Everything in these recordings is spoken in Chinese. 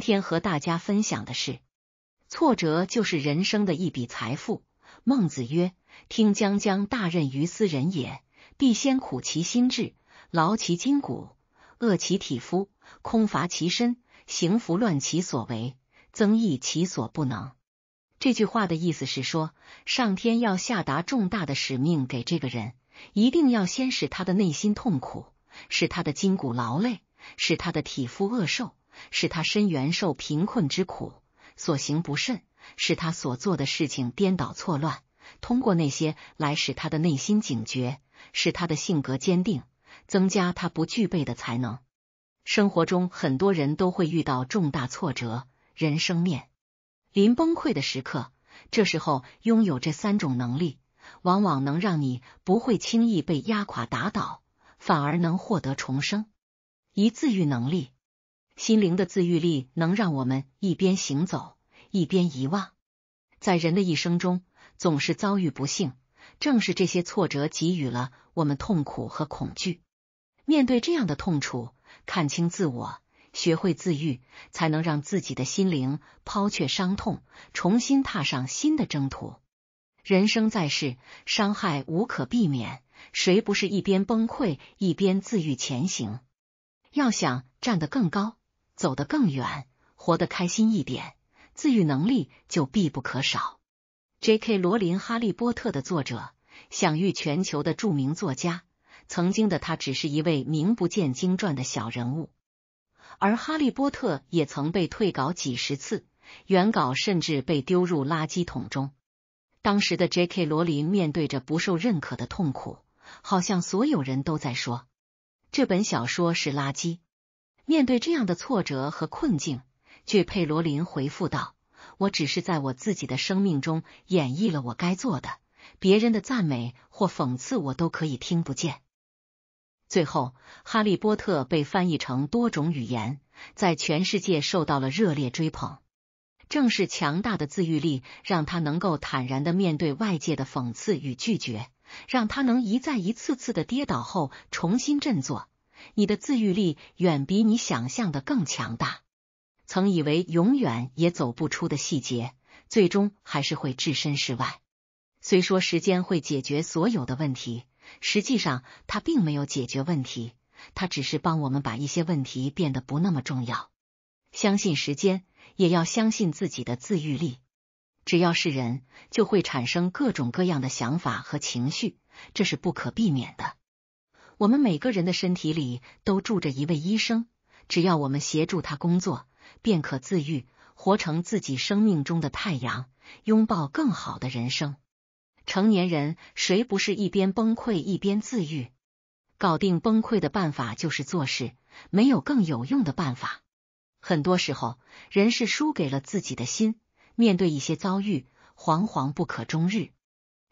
天和大家分享的是，挫折就是人生的一笔财富。孟子曰：“听将将大任于斯人也，必先苦其心志，劳其筋骨，饿其体肤，空乏其身，行拂乱其所为，增益其所不能。”这句话的意思是说，上天要下达重大的使命给这个人，一定要先使他的内心痛苦，使他的筋骨劳累，使他的体肤饿瘦。使他身元受贫困之苦，所行不慎，使他所做的事情颠倒错乱。通过那些来使他的内心警觉，使他的性格坚定，增加他不具备的才能。生活中很多人都会遇到重大挫折，人生面临崩溃的时刻，这时候拥有这三种能力，往往能让你不会轻易被压垮打倒，反而能获得重生。一自愈能力。心灵的自愈力能让我们一边行走一边遗忘。在人的一生中，总是遭遇不幸，正是这些挫折给予了我们痛苦和恐惧。面对这样的痛楚，看清自我，学会自愈，才能让自己的心灵抛却伤痛，重新踏上新的征途。人生在世，伤害无可避免，谁不是一边崩溃一边自愈前行？要想站得更高。走得更远，活得开心一点，自愈能力就必不可少。J.K. 罗琳，哈利波特的作者，享誉全球的著名作家。曾经的他只是一位名不见经传的小人物，而哈利波特也曾被退稿几十次，原稿甚至被丢入垃圾桶中。当时的 J.K. 罗琳面对着不受认可的痛苦，好像所有人都在说这本小说是垃圾。面对这样的挫折和困境，据佩罗林回复道：“我只是在我自己的生命中演绎了我该做的，别人的赞美或讽刺我都可以听不见。”最后，《哈利波特》被翻译成多种语言，在全世界受到了热烈追捧。正是强大的自愈力，让他能够坦然的面对外界的讽刺与拒绝，让他能一再一次次的跌倒后重新振作。你的自愈力远比你想象的更强大。曾以为永远也走不出的细节，最终还是会置身事外。虽说时间会解决所有的问题，实际上它并没有解决问题，它只是帮我们把一些问题变得不那么重要。相信时间，也要相信自己的自愈力。只要是人，就会产生各种各样的想法和情绪，这是不可避免的。我们每个人的身体里都住着一位医生，只要我们协助他工作，便可自愈，活成自己生命中的太阳，拥抱更好的人生。成年人谁不是一边崩溃一边自愈？搞定崩溃的办法就是做事，没有更有用的办法。很多时候，人是输给了自己的心，面对一些遭遇，惶惶不可终日。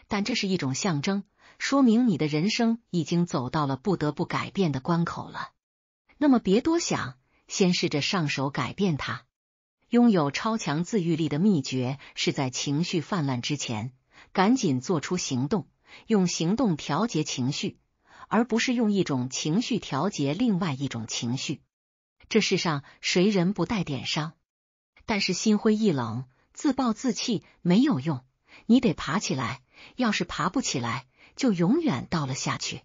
但这是一种象征。说明你的人生已经走到了不得不改变的关口了。那么别多想，先试着上手改变它。拥有超强自愈力的秘诀是在情绪泛滥之前，赶紧做出行动，用行动调节情绪，而不是用一种情绪调节另外一种情绪。这世上谁人不带点伤？但是心灰意冷、自暴自弃没有用，你得爬起来。要是爬不起来。就永远倒了下去。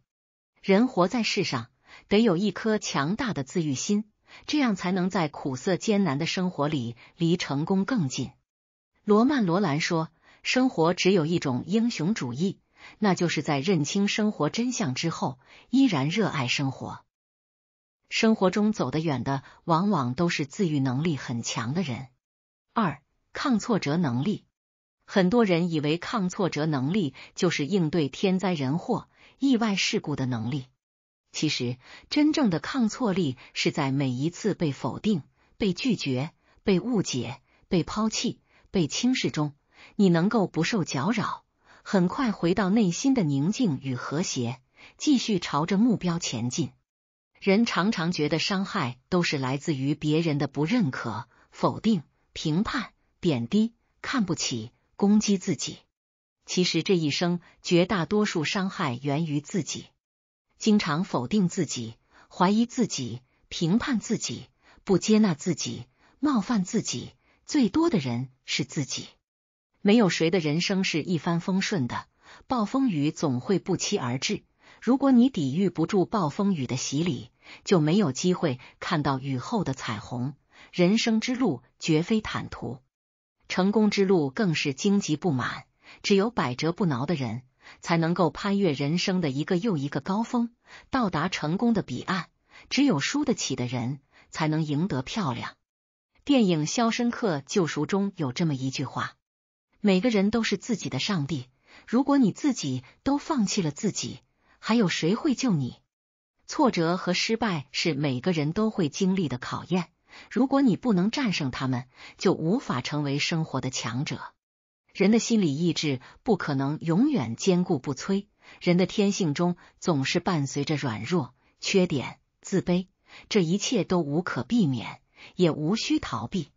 人活在世上，得有一颗强大的自愈心，这样才能在苦涩艰难的生活里离成功更近。罗曼·罗兰说：“生活只有一种英雄主义，那就是在认清生活真相之后，依然热爱生活。”生活中走得远的，往往都是自愈能力很强的人。二、抗挫折能力。很多人以为抗挫折能力就是应对天灾人祸、意外事故的能力。其实，真正的抗挫力是在每一次被否定、被拒绝、被误解、被抛弃、被轻视中，你能够不受搅扰，很快回到内心的宁静与和谐，继续朝着目标前进。人常常觉得伤害都是来自于别人的不认可、否定、评判、贬低、看不起。攻击自己，其实这一生绝大多数伤害源于自己，经常否定自己、怀疑自己、评判自己、不接纳自己、冒犯自己，最多的人是自己。没有谁的人生是一帆风顺的，暴风雨总会不期而至。如果你抵御不住暴风雨的洗礼，就没有机会看到雨后的彩虹。人生之路绝非坦途。成功之路更是荆棘不满，只有百折不挠的人才能够攀越人生的一个又一个高峰，到达成功的彼岸。只有输得起的人，才能赢得漂亮。电影《肖申克救赎》中有这么一句话：每个人都是自己的上帝，如果你自己都放弃了自己，还有谁会救你？挫折和失败是每个人都会经历的考验。如果你不能战胜他们，就无法成为生活的强者。人的心理意志不可能永远坚固不摧，人的天性中总是伴随着软弱、缺点、自卑，这一切都无可避免，也无需逃避。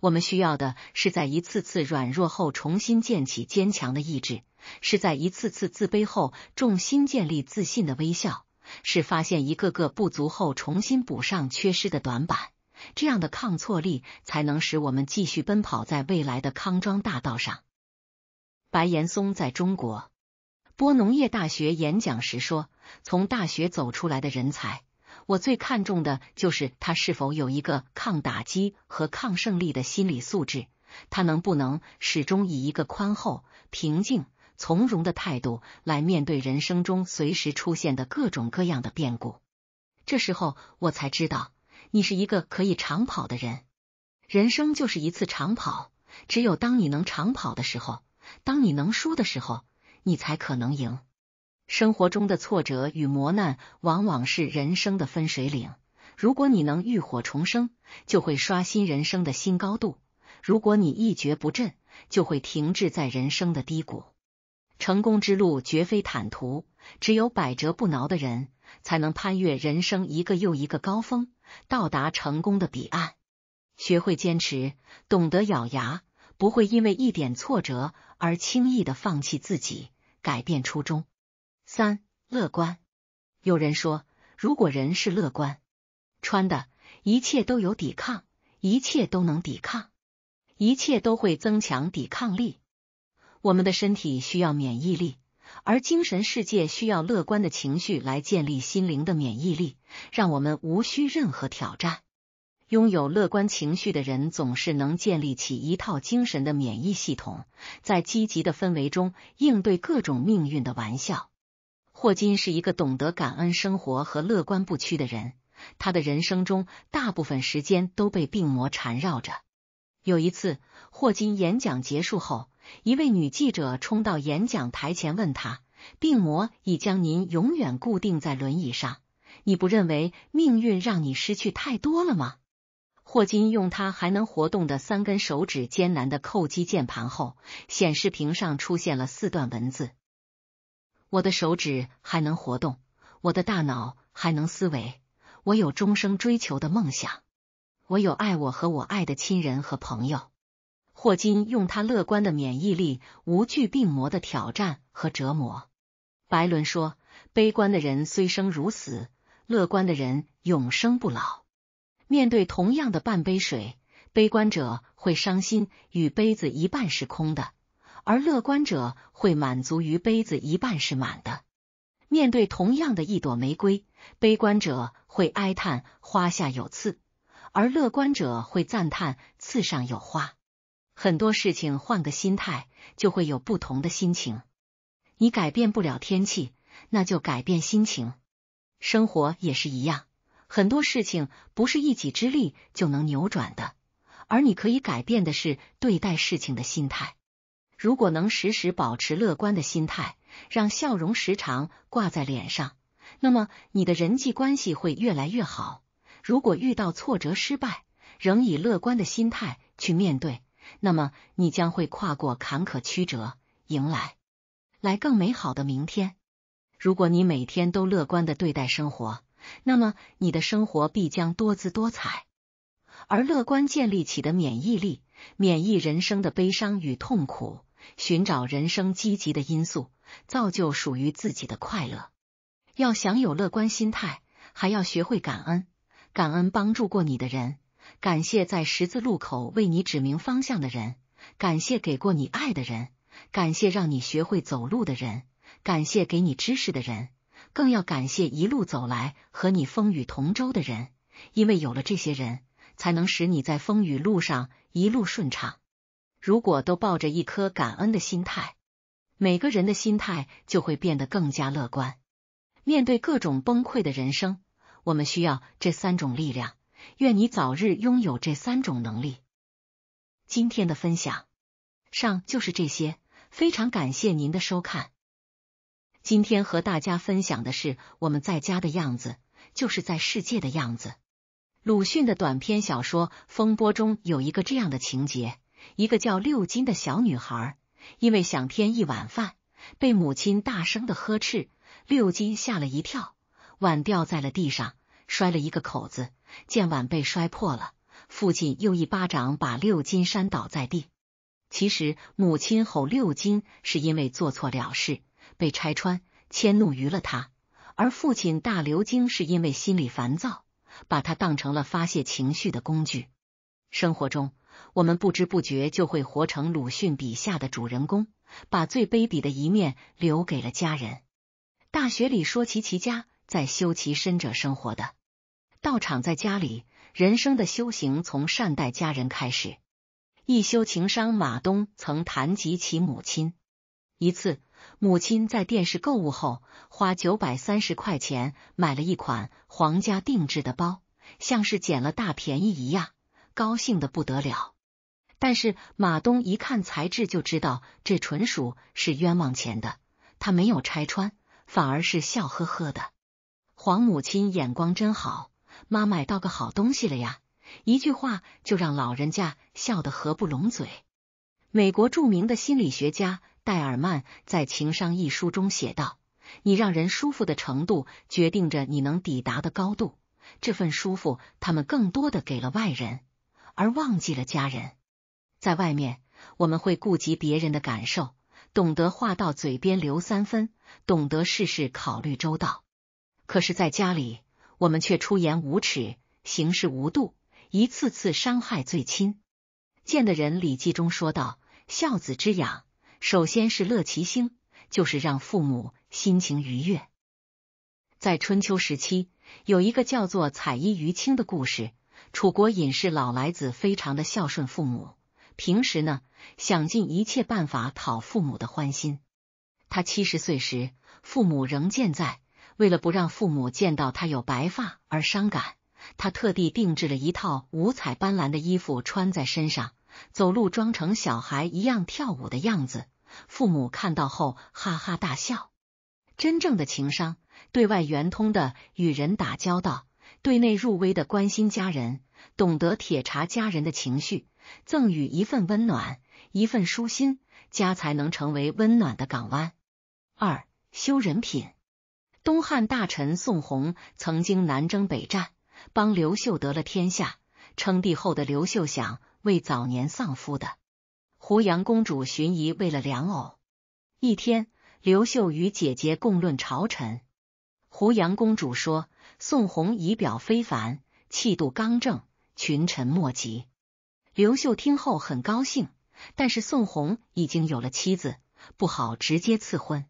我们需要的是在一次次软弱后重新建起坚强的意志，是在一次次自卑后重新建立自信的微笑，是发现一个个不足后重新补上缺失的短板。这样的抗挫力才能使我们继续奔跑在未来的康庄大道上。白岩松在中国播农业大学演讲时说：“从大学走出来的人才，我最看重的就是他是否有一个抗打击和抗胜利的心理素质。他能不能始终以一个宽厚、平静、从容的态度来面对人生中随时出现的各种各样的变故？”这时候，我才知道。你是一个可以长跑的人，人生就是一次长跑。只有当你能长跑的时候，当你能输的时候，你才可能赢。生活中的挫折与磨难往往是人生的分水岭。如果你能浴火重生，就会刷新人生的新高度；如果你一蹶不振，就会停滞在人生的低谷。成功之路绝非坦途，只有百折不挠的人才能攀越人生一个又一个高峰。到达成功的彼岸，学会坚持，懂得咬牙，不会因为一点挫折而轻易的放弃自己，改变初衷。三、乐观。有人说，如果人是乐观穿的，一切都有抵抗，一切都能抵抗，一切都会增强抵抗力。我们的身体需要免疫力。而精神世界需要乐观的情绪来建立心灵的免疫力，让我们无需任何挑战。拥有乐观情绪的人总是能建立起一套精神的免疫系统，在积极的氛围中应对各种命运的玩笑。霍金是一个懂得感恩生活和乐观不屈的人，他的人生中大部分时间都被病魔缠绕着。有一次，霍金演讲结束后。一位女记者冲到演讲台前，问他：“病魔已将您永远固定在轮椅上，你不认为命运让你失去太多了吗？”霍金用他还能活动的三根手指艰难的叩击键盘后，显示屏上出现了四段文字：“我的手指还能活动，我的大脑还能思维，我有终生追求的梦想，我有爱我和我爱的亲人和朋友。”霍金用他乐观的免疫力，无惧病魔的挑战和折磨。白伦说：“悲观的人虽生如死，乐观的人永生不老。面对同样的半杯水，悲观者会伤心，与杯子一半是空的；而乐观者会满足于杯子一半是满的。面对同样的一朵玫瑰，悲观者会哀叹花下有刺，而乐观者会赞叹刺上有花。”很多事情换个心态就会有不同的心情。你改变不了天气，那就改变心情。生活也是一样，很多事情不是一己之力就能扭转的，而你可以改变的是对待事情的心态。如果能时时保持乐观的心态，让笑容时常挂在脸上，那么你的人际关系会越来越好。如果遇到挫折、失败，仍以乐观的心态去面对。那么你将会跨过坎坷曲折，迎来来更美好的明天。如果你每天都乐观的对待生活，那么你的生活必将多姿多彩。而乐观建立起的免疫力，免疫人生的悲伤与痛苦，寻找人生积极的因素，造就属于自己的快乐。要享有乐观心态，还要学会感恩，感恩帮助过你的人。感谢在十字路口为你指明方向的人，感谢给过你爱的人，感谢让你学会走路的人，感谢给你知识的人，更要感谢一路走来和你风雨同舟的人，因为有了这些人，才能使你在风雨路上一路顺畅。如果都抱着一颗感恩的心态，每个人的心态就会变得更加乐观。面对各种崩溃的人生，我们需要这三种力量。愿你早日拥有这三种能力。今天的分享上就是这些，非常感谢您的收看。今天和大家分享的是我们在家的样子，就是在世界的样子。鲁迅的短篇小说《风波》中有一个这样的情节：一个叫六金的小女孩，因为想添一碗饭，被母亲大声的呵斥，六金吓了一跳，碗掉在了地上，摔了一个口子。见碗被摔破了，父亲又一巴掌把六金扇倒在地。其实母亲吼六金是因为做错了事被拆穿，迁怒于了他；而父亲大刘京是因为心里烦躁，把他当成了发泄情绪的工具。生活中，我们不知不觉就会活成鲁迅笔下的主人公，把最卑鄙的一面留给了家人。大学里说：“其其家在修其身者，生活的。”道场在家里，人生的修行从善待家人开始。一修情商，马东曾谈及其母亲。一次，母亲在电视购物后，花九百三十块钱买了一款皇家定制的包，像是捡了大便宜一样，高兴的不得了。但是马东一看材质就知道这纯属是冤枉钱的，他没有拆穿，反而是笑呵呵的。黄母亲眼光真好。妈买到个好东西了呀！一句话就让老人家笑得合不拢嘴。美国著名的心理学家戴尔曼在《情商》一书中写道：“你让人舒服的程度，决定着你能抵达的高度。”这份舒服，他们更多的给了外人，而忘记了家人。在外面，我们会顾及别人的感受，懂得话到嘴边留三分，懂得事事考虑周到。可是，在家里，我们却出言无耻，行事无度，一次次伤害最亲。见的人，《礼记》中说道：“孝子之养，首先是乐其心，就是让父母心情愉悦。”在春秋时期，有一个叫做彩衣娱亲的故事。楚国隐士老莱子非常的孝顺父母，平时呢想尽一切办法讨父母的欢心。他七十岁时，父母仍健在。为了不让父母见到他有白发而伤感，他特地定制了一套五彩斑斓的衣服穿在身上，走路装成小孩一样跳舞的样子。父母看到后哈哈大笑。真正的情商，对外圆通的与人打交道，对内入微的关心家人，懂得铁察家人的情绪，赠予一份温暖，一份舒心，家才能成为温暖的港湾。二修人品。东汉大臣宋弘曾经南征北战，帮刘秀得了天下。称帝后的刘秀想为早年丧夫的胡杨公主寻仪，为了良偶。一天，刘秀与姐姐共论朝臣，胡杨公主说：“宋弘仪表非凡，气度刚正，群臣莫及。”刘秀听后很高兴，但是宋弘已经有了妻子，不好直接赐婚。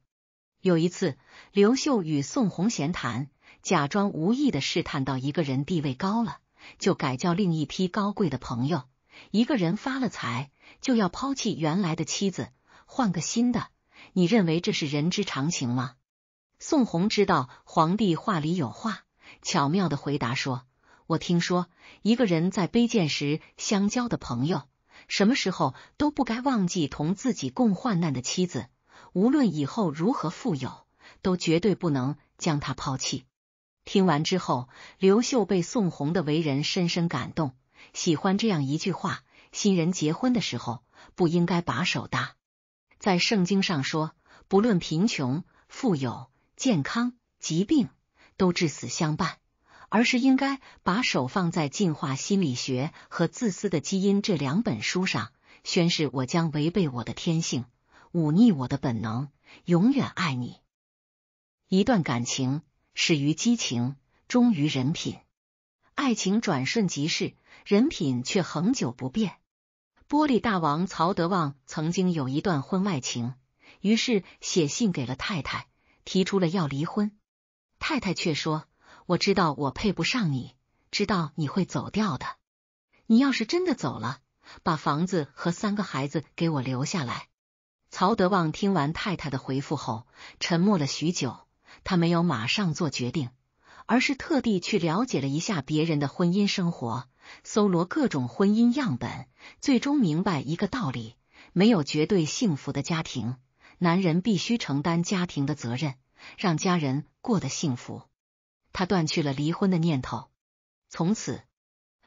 有一次，刘秀与宋弘闲谈，假装无意的试探到：一个人地位高了，就改叫另一批高贵的朋友；一个人发了财，就要抛弃原来的妻子，换个新的。你认为这是人之常情吗？宋弘知道皇帝话里有话，巧妙的回答说：“我听说，一个人在卑贱时相交的朋友，什么时候都不该忘记同自己共患难的妻子。”无论以后如何富有，都绝对不能将他抛弃。听完之后，刘秀被宋弘的为人深深感动，喜欢这样一句话：新人结婚的时候不应该把手搭。在圣经上说，不论贫穷、富有、健康、疾病，都至死相伴，而是应该把手放在《进化心理学》和《自私的基因》这两本书上，宣誓我将违背我的天性。忤逆我的本能，永远爱你。一段感情始于激情，忠于人品。爱情转瞬即逝，人品却恒久不变。玻璃大王曹德旺曾经有一段婚外情，于是写信给了太太，提出了要离婚。太太却说：“我知道我配不上你，知道你会走掉的。你要是真的走了，把房子和三个孩子给我留下来。”曹德旺听完太太的回复后，沉默了许久。他没有马上做决定，而是特地去了解了一下别人的婚姻生活，搜罗各种婚姻样本，最终明白一个道理：没有绝对幸福的家庭，男人必须承担家庭的责任，让家人过得幸福。他断去了离婚的念头，从此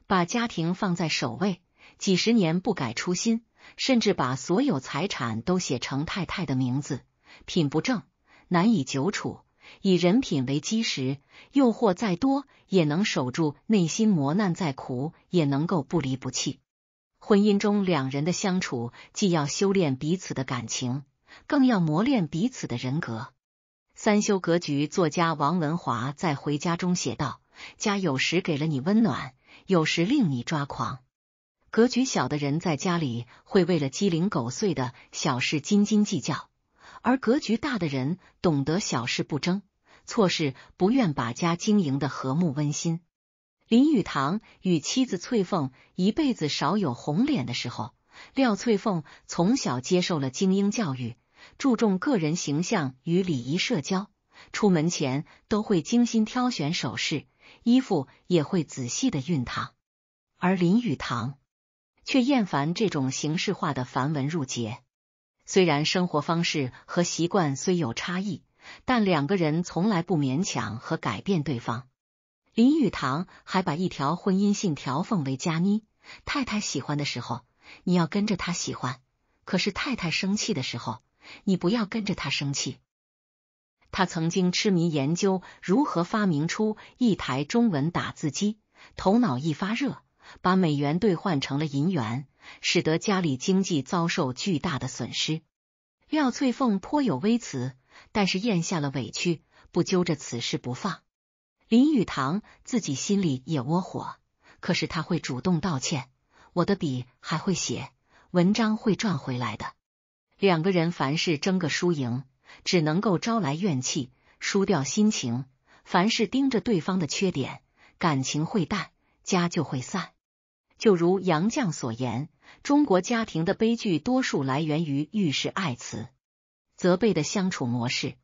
把家庭放在首位，几十年不改初心。甚至把所有财产都写成太太的名字，品不正难以久处，以人品为基石，诱惑再多也能守住内心，磨难再苦也能够不离不弃。婚姻中两人的相处，既要修炼彼此的感情，更要磨练彼此的人格。三修格局作家王文华在《回家》中写道：家有时给了你温暖，有时令你抓狂。格局小的人在家里会为了鸡零狗碎的小事斤斤计较，而格局大的人懂得小事不争，错事不愿把家经营的和睦温馨。林语堂与妻子翠凤一辈子少有红脸的时候。廖翠凤从小接受了精英教育，注重个人形象与礼仪社交，出门前都会精心挑选首饰，衣服也会仔细的熨烫，而林语堂。却厌烦这种形式化的繁文缛节。虽然生活方式和习惯虽有差异，但两个人从来不勉强和改变对方。林语堂还把一条婚姻信条奉为佳妮太太喜欢的时候，你要跟着他喜欢；可是太太生气的时候，你不要跟着他生气。他曾经痴迷研究如何发明出一台中文打字机，头脑一发热。把美元兑换成了银元，使得家里经济遭受巨大的损失。廖翠凤颇有微词，但是咽下了委屈，不揪着此事不放。林语堂自己心里也窝火，可是他会主动道歉。我的笔还会写，文章会赚回来的。两个人凡事争个输赢，只能够招来怨气，输掉心情。凡事盯着对方的缺点，感情会淡，家就会散。就如杨绛所言，中国家庭的悲剧多数来源于遇事爱词责备的相处模式。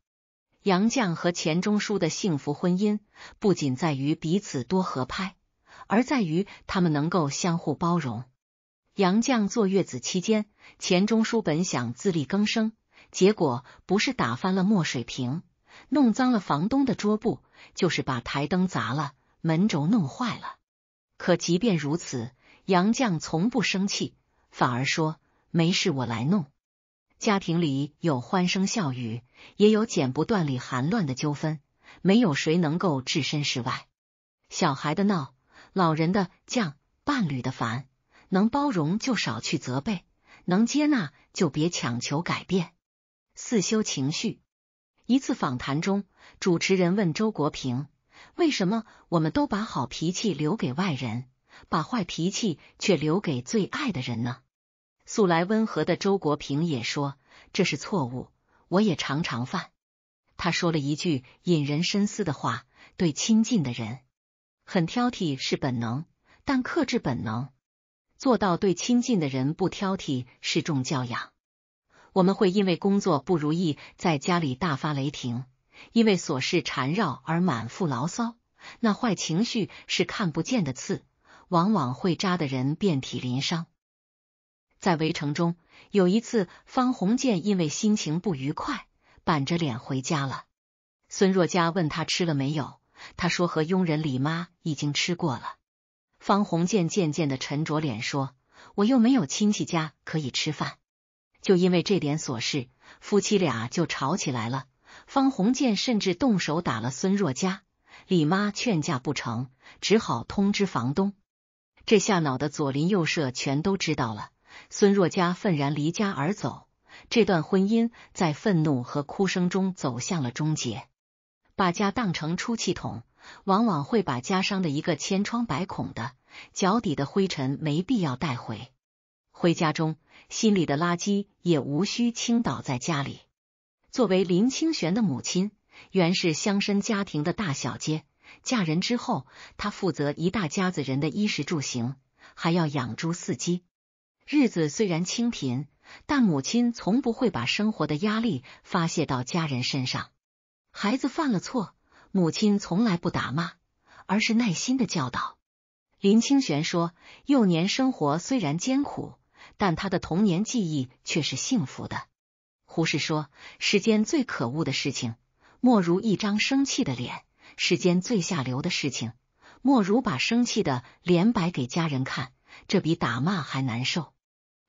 杨绛和钱钟书的幸福婚姻不仅在于彼此多合拍，而在于他们能够相互包容。杨绛坐月子期间，钱钟书本想自力更生，结果不是打翻了墨水瓶，弄脏了房东的桌布，就是把台灯砸了，门轴弄坏了。可即便如此，杨绛从不生气，反而说：“没事，我来弄。”家庭里有欢声笑语，也有剪不断理还乱的纠纷，没有谁能够置身事外。小孩的闹，老人的犟，伴侣的烦，能包容就少去责备，能接纳就别强求改变。四修情绪。一次访谈中，主持人问周国平：“为什么我们都把好脾气留给外人？”把坏脾气却留给最爱的人呢？素来温和的周国平也说这是错误，我也常常犯。他说了一句引人深思的话：对亲近的人很挑剔是本能，但克制本能，做到对亲近的人不挑剔是重教养。我们会因为工作不如意在家里大发雷霆，因为琐事缠绕而满腹牢骚，那坏情绪是看不见的刺。往往会扎的人遍体鳞伤。在围城中，有一次，方鸿渐因为心情不愉快，板着脸回家了。孙若嘉问他吃了没有，他说和佣人李妈已经吃过了。方鸿渐渐渐的沉着脸说：“我又没有亲戚家可以吃饭。”就因为这点琐事，夫妻俩就吵起来了。方鸿渐甚至动手打了孙若嘉。李妈劝架不成，只好通知房东。这下，脑的左邻右舍全都知道了。孙若嘉愤然离家而走，这段婚姻在愤怒和哭声中走向了终结。把家当成出气筒，往往会把家伤的一个千疮百孔的。脚底的灰尘没必要带回，回家中心里的垃圾也无需倾倒在家里。作为林清玄的母亲，原是乡绅家庭的大小姐。嫁人之后，她负责一大家子人的衣食住行，还要养猪饲鸡。日子虽然清贫，但母亲从不会把生活的压力发泄到家人身上。孩子犯了错，母亲从来不打骂，而是耐心的教导。林清玄说，幼年生活虽然艰苦，但他的童年记忆却是幸福的。胡适说，世间最可恶的事情，莫如一张生气的脸。世间最下流的事情，莫如把生气的脸摆给家人看，这比打骂还难受。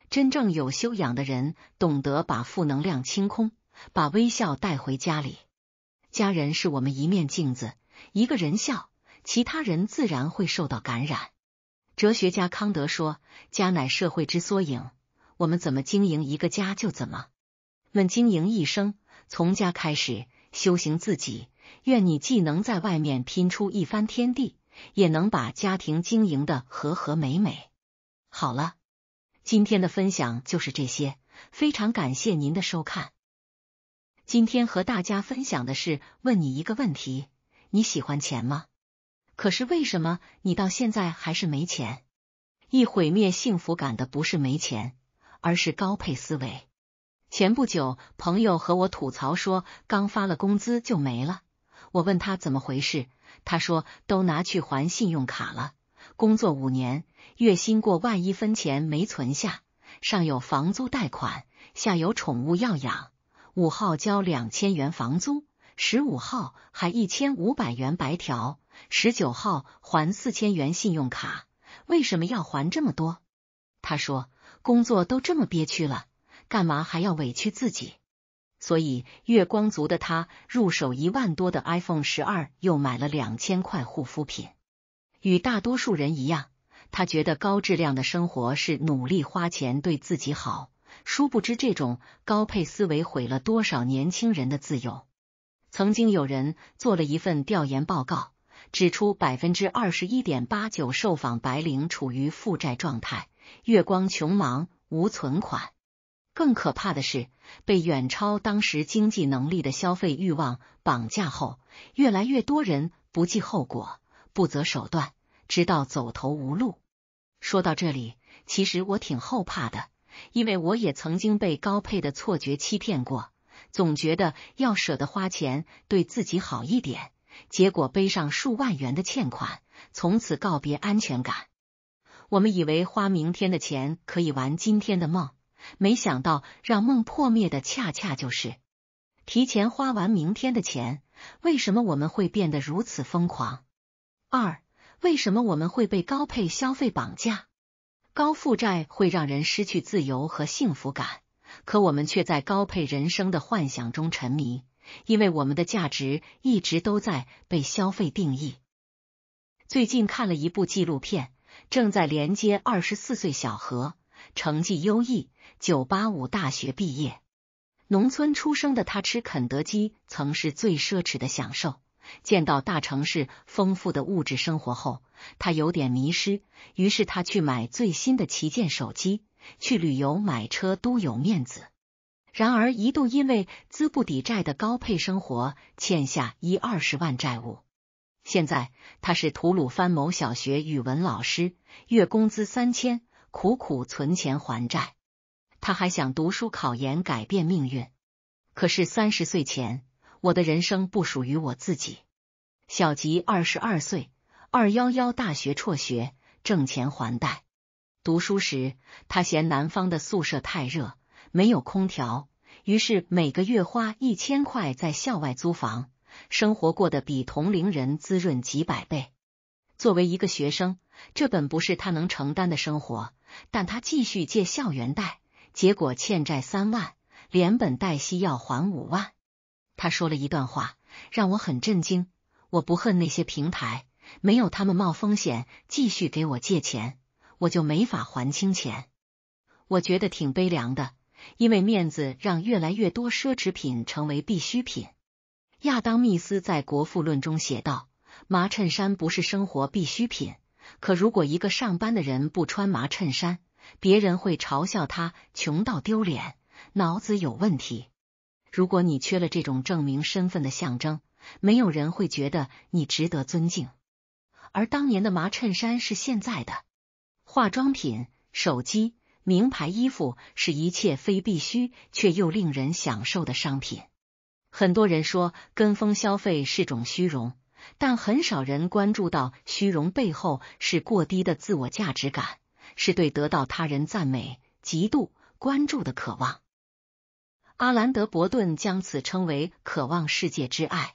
真正有修养的人，懂得把负能量清空，把微笑带回家里。家人是我们一面镜子，一个人笑，其他人自然会受到感染。哲学家康德说：“家乃社会之缩影，我们怎么经营一个家，就怎么问经营一生，从家开始修行自己。”愿你既能在外面拼出一番天地，也能把家庭经营的和和美美。好了，今天的分享就是这些，非常感谢您的收看。今天和大家分享的是，问你一个问题：你喜欢钱吗？可是为什么你到现在还是没钱？一毁灭幸福感的不是没钱，而是高配思维。前不久，朋友和我吐槽说，刚发了工资就没了。我问他怎么回事，他说都拿去还信用卡了。工作五年，月薪过万，一分钱没存下，上有房租贷款，下有宠物要养。五号交两千元房租，十五号还一千五百元白条，十九号还四千元信用卡。为什么要还这么多？他说工作都这么憋屈了，干嘛还要委屈自己？所以，月光族的他入手一万多的 iPhone 十二，又买了两千块护肤品。与大多数人一样，他觉得高质量的生活是努力花钱对自己好。殊不知，这种高配思维毁了多少年轻人的自由。曾经有人做了一份调研报告，指出百分之二十一点八九受访白领处于负债状态，月光穷忙，无存款。更可怕的是，被远超当时经济能力的消费欲望绑架后，越来越多人不计后果、不择手段，直到走投无路。说到这里，其实我挺后怕的，因为我也曾经被高配的错觉欺骗过，总觉得要舍得花钱对自己好一点，结果背上数万元的欠款，从此告别安全感。我们以为花明天的钱可以玩今天的梦。没想到让梦破灭的恰恰就是提前花完明天的钱。为什么我们会变得如此疯狂？二，为什么我们会被高配消费绑架？高负债会让人失去自由和幸福感，可我们却在高配人生的幻想中沉迷，因为我们的价值一直都在被消费定义。最近看了一部纪录片，正在连接二十四岁小何。成绩优异，九八五大学毕业。农村出生的他吃肯德基曾是最奢侈的享受。见到大城市丰富的物质生活后，他有点迷失。于是他去买最新的旗舰手机，去旅游，买车都有面子。然而一度因为资不抵债的高配生活，欠下一二十万债务。现在他是吐鲁番某小学语文老师，月工资三千。苦苦存钱还债，他还想读书考研改变命运。可是三十岁前，我的人生不属于我自己。小吉二十二岁，二幺幺大学辍学，挣钱还贷。读书时，他嫌南方的宿舍太热，没有空调，于是每个月花一千块在校外租房，生活过得比同龄人滋润几百倍。作为一个学生，这本不是他能承担的生活，但他继续借校园贷，结果欠债三万，连本带息要还五万。他说了一段话，让我很震惊。我不恨那些平台，没有他们冒风险继续给我借钱，我就没法还清钱。我觉得挺悲凉的，因为面子让越来越多奢侈品成为必需品。亚当·密斯在《国富论》中写道。麻衬衫不是生活必需品，可如果一个上班的人不穿麻衬衫，别人会嘲笑他穷到丢脸，脑子有问题。如果你缺了这种证明身份的象征，没有人会觉得你值得尊敬。而当年的麻衬衫是现在的化妆品、手机、名牌衣服是一切非必需却又令人享受的商品。很多人说跟风消费是种虚荣。但很少人关注到虚荣背后是过低的自我价值感，是对得到他人赞美、极度关注的渴望。阿兰德伯顿将此称为“渴望世界之爱”，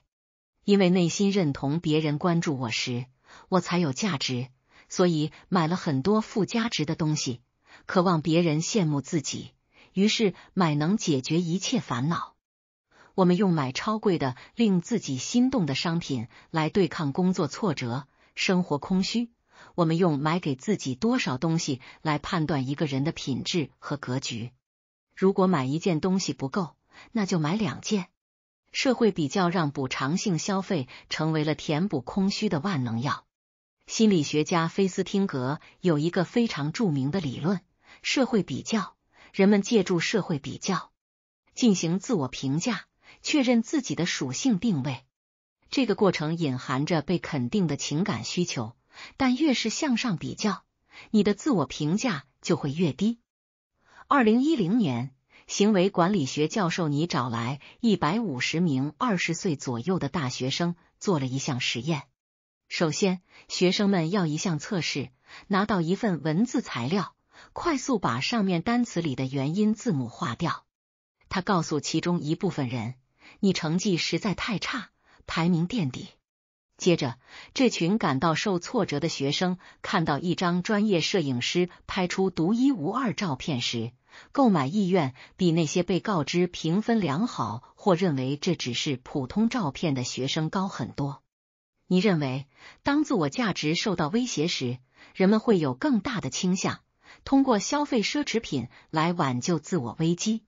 因为内心认同别人关注我时，我才有价值，所以买了很多附加值的东西，渴望别人羡慕自己，于是买能解决一切烦恼。我们用买超贵的令自己心动的商品来对抗工作挫折、生活空虚。我们用买给自己多少东西来判断一个人的品质和格局。如果买一件东西不够，那就买两件。社会比较让补偿性消费成为了填补空虚的万能药。心理学家菲斯汀格有一个非常著名的理论：社会比较。人们借助社会比较进行自我评价。确认自己的属性定位，这个过程隐含着被肯定的情感需求，但越是向上比较，你的自我评价就会越低。二零一零年，行为管理学教授尼找来一百五十名二十岁左右的大学生做了一项实验。首先，学生们要一项测试，拿到一份文字材料，快速把上面单词里的元音字母划掉。他告诉其中一部分人。你成绩实在太差，排名垫底。接着，这群感到受挫折的学生看到一张专业摄影师拍出独一无二照片时，购买意愿比那些被告知评分良好或认为这只是普通照片的学生高很多。你认为，当自我价值受到威胁时，人们会有更大的倾向通过消费奢侈品来挽救自我危机，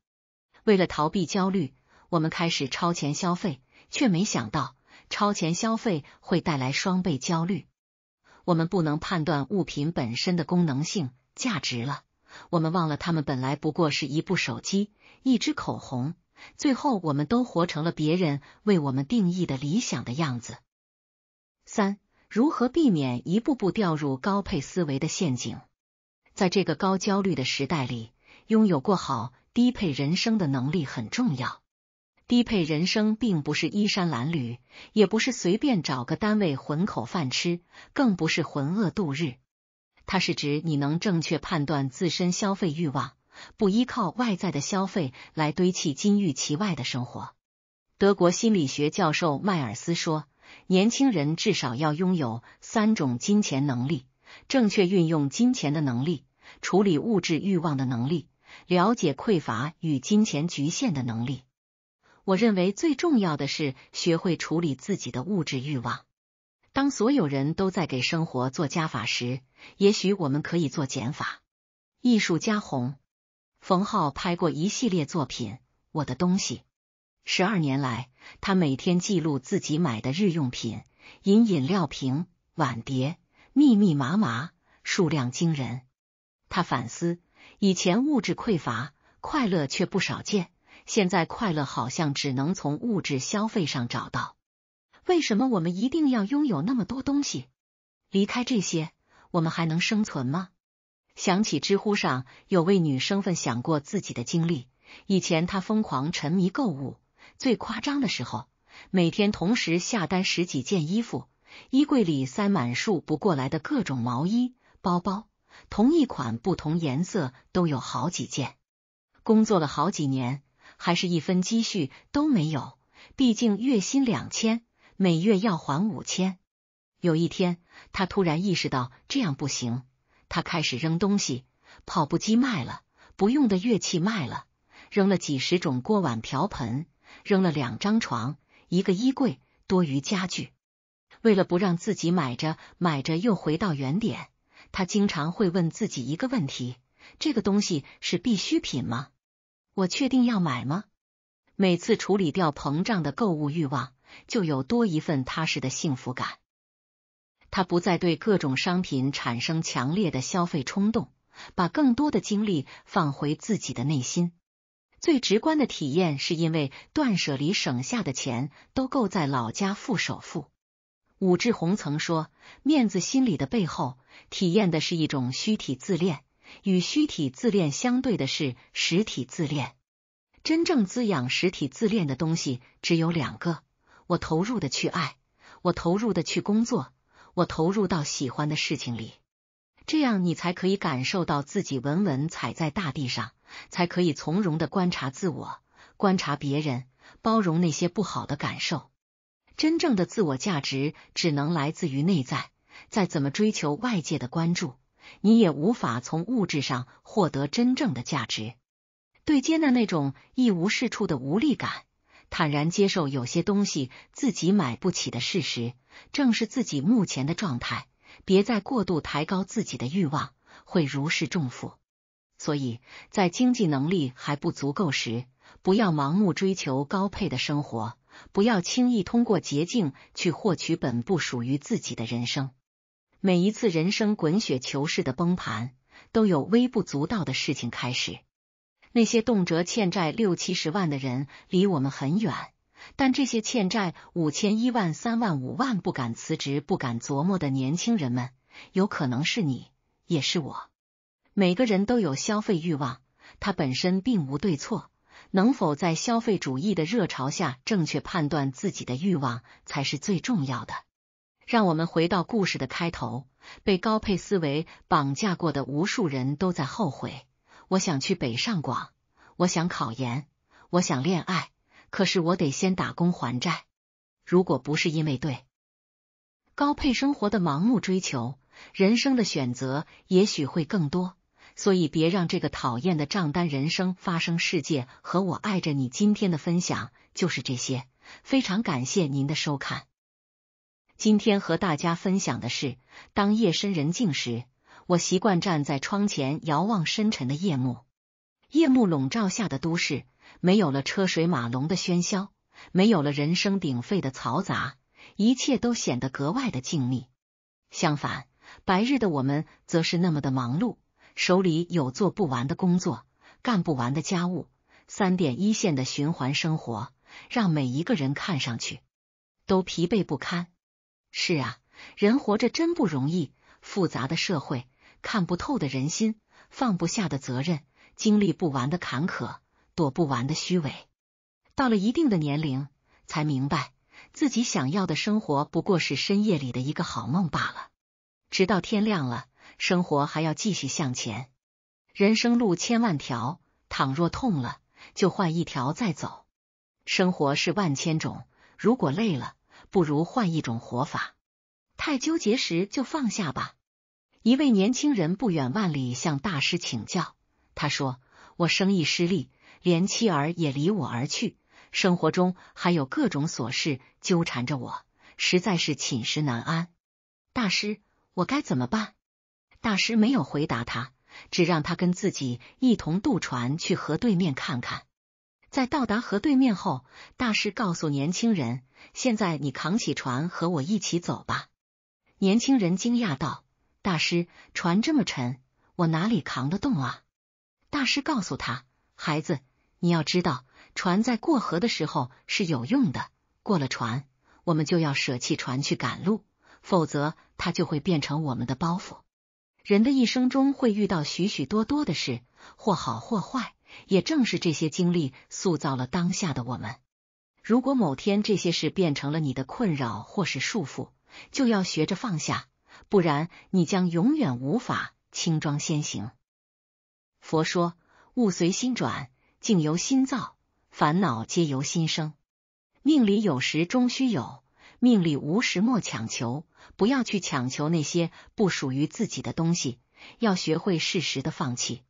为了逃避焦虑。我们开始超前消费，却没想到超前消费会带来双倍焦虑。我们不能判断物品本身的功能性价值了，我们忘了他们本来不过是一部手机、一支口红。最后，我们都活成了别人为我们定义的理想的样子。三、如何避免一步步掉入高配思维的陷阱？在这个高焦虑的时代里，拥有过好低配人生的能力很重要。低配人生并不是衣衫褴褛，也不是随便找个单位混口饭吃，更不是浑噩度日。它是指你能正确判断自身消费欲望，不依靠外在的消费来堆砌金玉其外的生活。德国心理学教授迈尔斯说，年轻人至少要拥有三种金钱能力：正确运用金钱的能力，处理物质欲望的能力，了解匮乏与金钱局限的能力。我认为最重要的是学会处理自己的物质欲望。当所有人都在给生活做加法时，也许我们可以做减法。艺术家红冯浩拍过一系列作品，《我的东西》。十二年来，他每天记录自己买的日用品、饮饮料瓶、碗碟，密密麻麻，数量惊人。他反思，以前物质匮乏，快乐却不少见。现在快乐好像只能从物质消费上找到。为什么我们一定要拥有那么多东西？离开这些，我们还能生存吗？想起知乎上有位女生分享过自己的经历，以前她疯狂沉迷购物，最夸张的时候，每天同时下单十几件衣服，衣柜里塞满数不过来的各种毛衣、包包，同一款不同颜色都有好几件。工作了好几年。还是一分积蓄都没有，毕竟月薪两千，每月要还五千。有一天，他突然意识到这样不行，他开始扔东西，跑步机卖了，不用的乐器卖了，扔了几十种锅碗瓢盆，扔了两张床，一个衣柜，多余家具。为了不让自己买着买着又回到原点，他经常会问自己一个问题：这个东西是必需品吗？我确定要买吗？每次处理掉膨胀的购物欲望，就有多一份踏实的幸福感。他不再对各种商品产生强烈的消费冲动，把更多的精力放回自己的内心。最直观的体验是因为断舍离省下的钱都够在老家付首付。武志红曾说，面子心理的背后，体验的是一种虚体自恋。与虚体自恋相对的是实体自恋。真正滋养实体自恋的东西只有两个：我投入的去爱，我投入的去工作，我投入到喜欢的事情里。这样你才可以感受到自己稳稳踩在大地上，才可以从容的观察自我，观察别人，包容那些不好的感受。真正的自我价值只能来自于内在，再怎么追求外界的关注。你也无法从物质上获得真正的价值。对接纳那种一无是处的无力感，坦然接受有些东西自己买不起的事实，正是自己目前的状态。别再过度抬高自己的欲望，会如释重负。所以在经济能力还不足够时，不要盲目追求高配的生活，不要轻易通过捷径去获取本不属于自己的人生。每一次人生滚雪球式的崩盘，都有微不足道的事情开始。那些动辄欠债六七十万的人离我们很远，但这些欠债五千、一万、三万、五万，不敢辞职、不敢琢磨的年轻人们，有可能是你，也是我。每个人都有消费欲望，它本身并无对错，能否在消费主义的热潮下正确判断自己的欲望，才是最重要的。让我们回到故事的开头，被高配思维绑架过的无数人都在后悔。我想去北上广，我想考研，我想恋爱，可是我得先打工还债。如果不是因为对高配生活的盲目追求，人生的选择也许会更多。所以，别让这个讨厌的账单人生发生。世界和我爱着你。今天的分享就是这些，非常感谢您的收看。今天和大家分享的是，当夜深人静时，我习惯站在窗前遥望深沉的夜幕。夜幕笼罩下的都市，没有了车水马龙的喧嚣，没有了人声鼎沸的嘈杂，一切都显得格外的静谧。相反，白日的我们则是那么的忙碌，手里有做不完的工作，干不完的家务，三点一线的循环生活，让每一个人看上去都疲惫不堪。是啊，人活着真不容易。复杂的社会，看不透的人心，放不下的责任，经历不完的坎坷，躲不完的虚伪。到了一定的年龄，才明白自己想要的生活不过是深夜里的一个好梦罢了。直到天亮了，生活还要继续向前。人生路千万条，倘若痛了，就换一条再走。生活是万千种，如果累了。不如换一种活法，太纠结时就放下吧。一位年轻人不远万里向大师请教，他说：“我生意失利，连妻儿也离我而去，生活中还有各种琐事纠缠着我，实在是寝食难安。大师，我该怎么办？”大师没有回答他，只让他跟自己一同渡船去河对面看看。在到达河对面后，大师告诉年轻人：“现在你扛起船和我一起走吧。”年轻人惊讶道：“大师，船这么沉，我哪里扛得动啊？”大师告诉他：“孩子，你要知道，船在过河的时候是有用的，过了船，我们就要舍弃船去赶路，否则它就会变成我们的包袱。人的一生中会遇到许许多多的事，或好或坏。”也正是这些经历塑造了当下的我们。如果某天这些事变成了你的困扰或是束缚，就要学着放下，不然你将永远无法轻装先行。佛说：物随心转，境由心造，烦恼皆由心生。命里有时终须有，命里无时莫强求。不要去强求那些不属于自己的东西，要学会适时的放弃。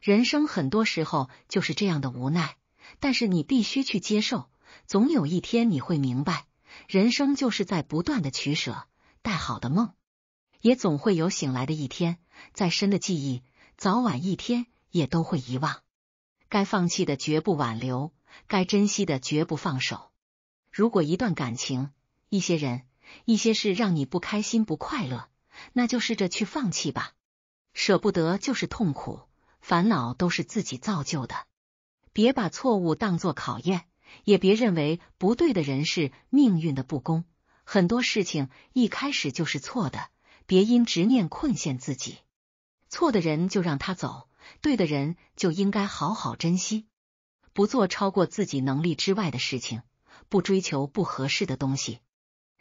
人生很多时候就是这样的无奈，但是你必须去接受。总有一天你会明白，人生就是在不断的取舍。再好的梦，也总会有醒来的一天；再深的记忆，早晚一天也都会遗忘。该放弃的绝不挽留，该珍惜的绝不放手。如果一段感情、一些人、一些事让你不开心、不快乐，那就试着去放弃吧。舍不得就是痛苦。烦恼都是自己造就的，别把错误当作考验，也别认为不对的人是命运的不公。很多事情一开始就是错的，别因执念困陷自己。错的人就让他走，对的人就应该好好珍惜。不做超过自己能力之外的事情，不追求不合适的东西。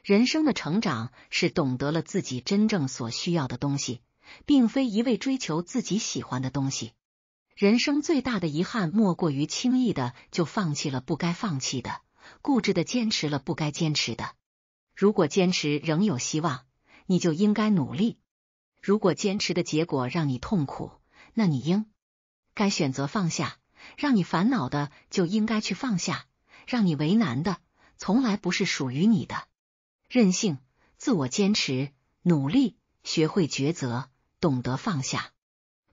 人生的成长是懂得了自己真正所需要的东西。并非一味追求自己喜欢的东西。人生最大的遗憾，莫过于轻易的就放弃了不该放弃的，固执的坚持了不该坚持的。如果坚持仍有希望，你就应该努力；如果坚持的结果让你痛苦，那你应该选择放下。让你烦恼的就应该去放下，让你为难的从来不是属于你的任性、自我坚持、努力，学会抉择。懂得放下。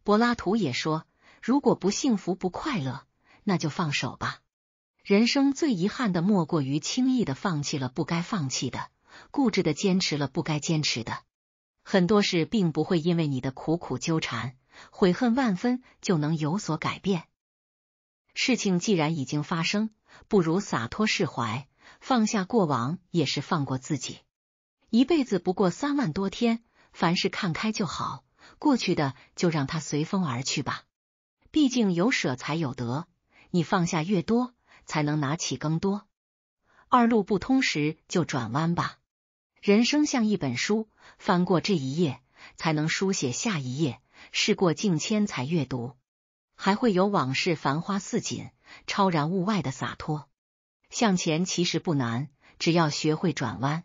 柏拉图也说：“如果不幸福、不快乐，那就放手吧。人生最遗憾的，莫过于轻易的放弃了不该放弃的，固执的坚持了不该坚持的。很多事并不会因为你的苦苦纠缠、悔恨万分就能有所改变。事情既然已经发生，不如洒脱释怀，放下过往，也是放过自己。一辈子不过三万多天，凡事看开就好。”过去的就让它随风而去吧，毕竟有舍才有得，你放下越多，才能拿起更多。二路不通时就转弯吧。人生像一本书，翻过这一页，才能书写下一页。事过境迁才阅读，还会有往事繁花似锦，超然物外的洒脱。向前其实不难，只要学会转弯。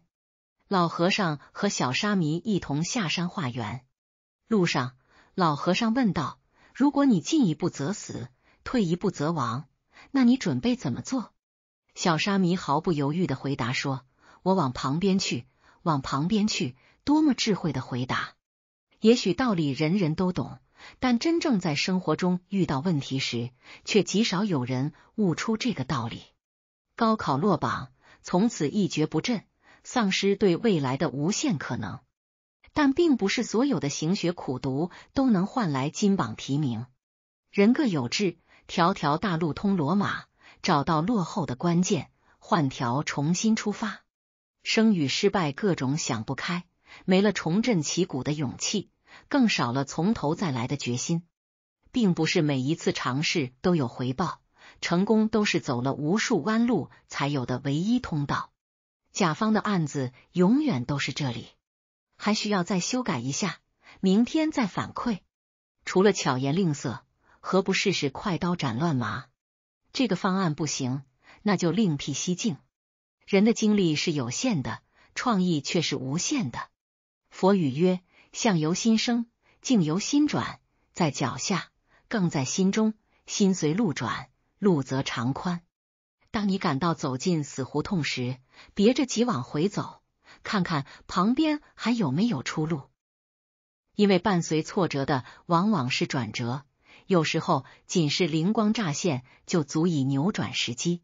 老和尚和小沙弥一同下山化缘。路上，老和尚问道：“如果你进一步则死，退一步则亡，那你准备怎么做？”小沙弥毫不犹豫的回答说：“我往旁边去，往旁边去。”多么智慧的回答！也许道理人人都懂，但真正在生活中遇到问题时，却极少有人悟出这个道理。高考落榜，从此一蹶不振，丧失对未来的无限可能。但并不是所有的行学苦读都能换来金榜题名。人各有志，条条大路通罗马。找到落后的关键，换条重新出发。生与失败，各种想不开，没了重振旗鼓的勇气，更少了从头再来的决心。并不是每一次尝试都有回报，成功都是走了无数弯路才有的唯一通道。甲方的案子永远都是这里。还需要再修改一下，明天再反馈。除了巧言令色，何不试试快刀斩乱麻？这个方案不行，那就另辟蹊径。人的精力是有限的，创意却是无限的。佛语曰：相由心生，境由心转，在脚下，更在心中。心随路转，路则长宽。当你感到走进死胡同时，别着急往回走。看看旁边还有没有出路，因为伴随挫折的往往是转折，有时候仅是灵光乍现就足以扭转时机。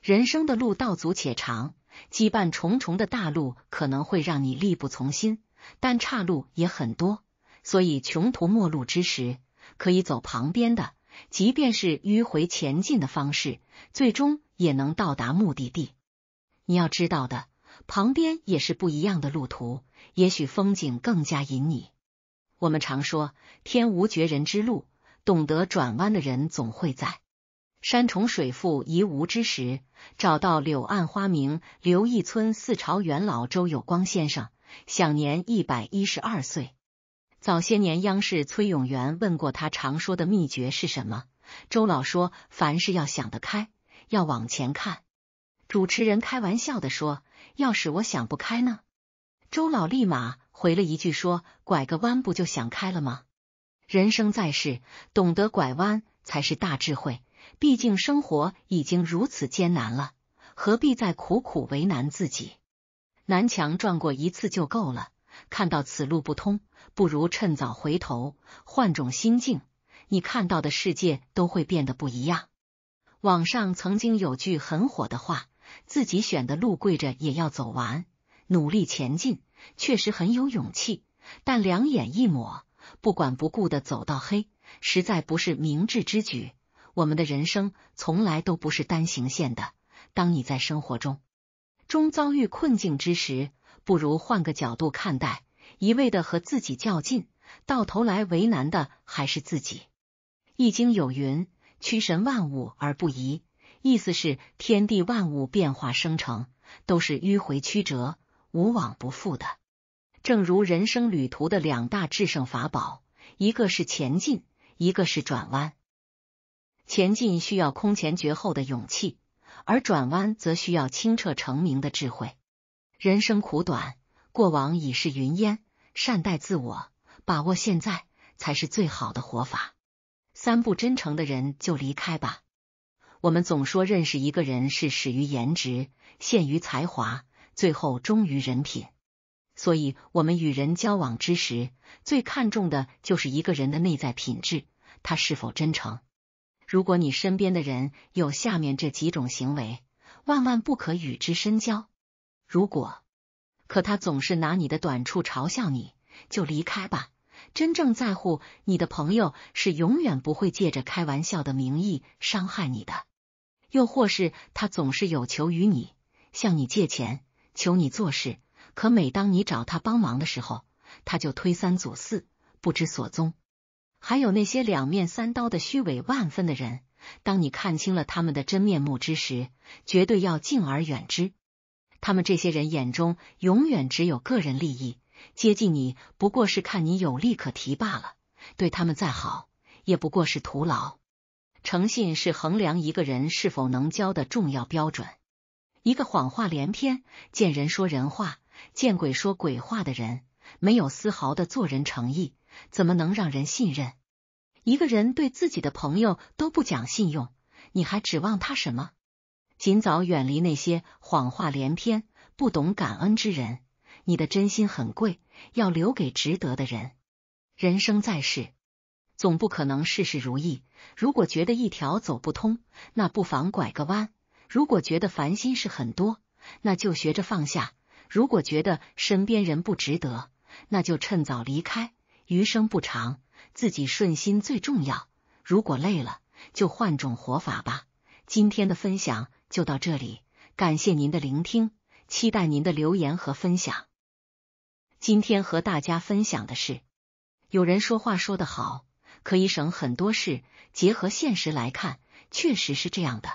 人生的路道阻且长，羁绊重重的大路可能会让你力不从心，但岔路也很多，所以穷途末路之时，可以走旁边的，即便是迂回前进的方式，最终也能到达目的地。你要知道的。旁边也是不一样的路途，也许风景更加旖你。我们常说天无绝人之路，懂得转弯的人总会在山重水复疑无之时找到柳暗花明。刘一村，四朝元老周有光先生，享年一百一十二岁。早些年，央视崔永元问过他常说的秘诀是什么，周老说凡事要想得开，要往前看。主持人开玩笑的说：“要是我想不开呢？”周老立马回了一句说：“拐个弯不就想开了吗？人生在世，懂得拐弯才是大智慧。毕竟生活已经如此艰难了，何必再苦苦为难自己？南墙撞过一次就够了。看到此路不通，不如趁早回头，换种心境，你看到的世界都会变得不一样。”网上曾经有句很火的话。自己选的路，跪着也要走完，努力前进，确实很有勇气。但两眼一抹，不管不顾的走到黑，实在不是明智之举。我们的人生从来都不是单行线的。当你在生活中终遭遇困境之时，不如换个角度看待，一味的和自己较劲，到头来为难的还是自己。易经有云：“屈神万物而不移。”意思是天地万物变化生成，都是迂回曲折、无往不复的。正如人生旅途的两大制胜法宝，一个是前进，一个是转弯。前进需要空前绝后的勇气，而转弯则需要清澈成名的智慧。人生苦短，过往已是云烟，善待自我，把握现在，才是最好的活法。三不真诚的人就离开吧。我们总说认识一个人是始于颜值，陷于才华，最后忠于人品。所以，我们与人交往之时，最看重的就是一个人的内在品质，他是否真诚。如果你身边的人有下面这几种行为，万万不可与之深交。如果可他总是拿你的短处嘲笑你，就离开吧。真正在乎你的朋友是永远不会借着开玩笑的名义伤害你的。又或是他总是有求于你，向你借钱，求你做事，可每当你找他帮忙的时候，他就推三阻四，不知所踪。还有那些两面三刀的、虚伪万分的人，当你看清了他们的真面目之时，绝对要敬而远之。他们这些人眼中永远只有个人利益，接近你不过是看你有利可提罢了。对他们再好，也不过是徒劳。诚信是衡量一个人是否能交的重要标准。一个谎话连篇、见人说人话、见鬼说鬼话的人，没有丝毫的做人诚意，怎么能让人信任？一个人对自己的朋友都不讲信用，你还指望他什么？尽早远离那些谎话连篇、不懂感恩之人。你的真心很贵，要留给值得的人。人生在世。总不可能事事如意。如果觉得一条走不通，那不妨拐个弯；如果觉得烦心事很多，那就学着放下；如果觉得身边人不值得，那就趁早离开。余生不长，自己顺心最重要。如果累了，就换种活法吧。今天的分享就到这里，感谢您的聆听，期待您的留言和分享。今天和大家分享的是，有人说话说得好。可以省很多事，结合现实来看，确实是这样的。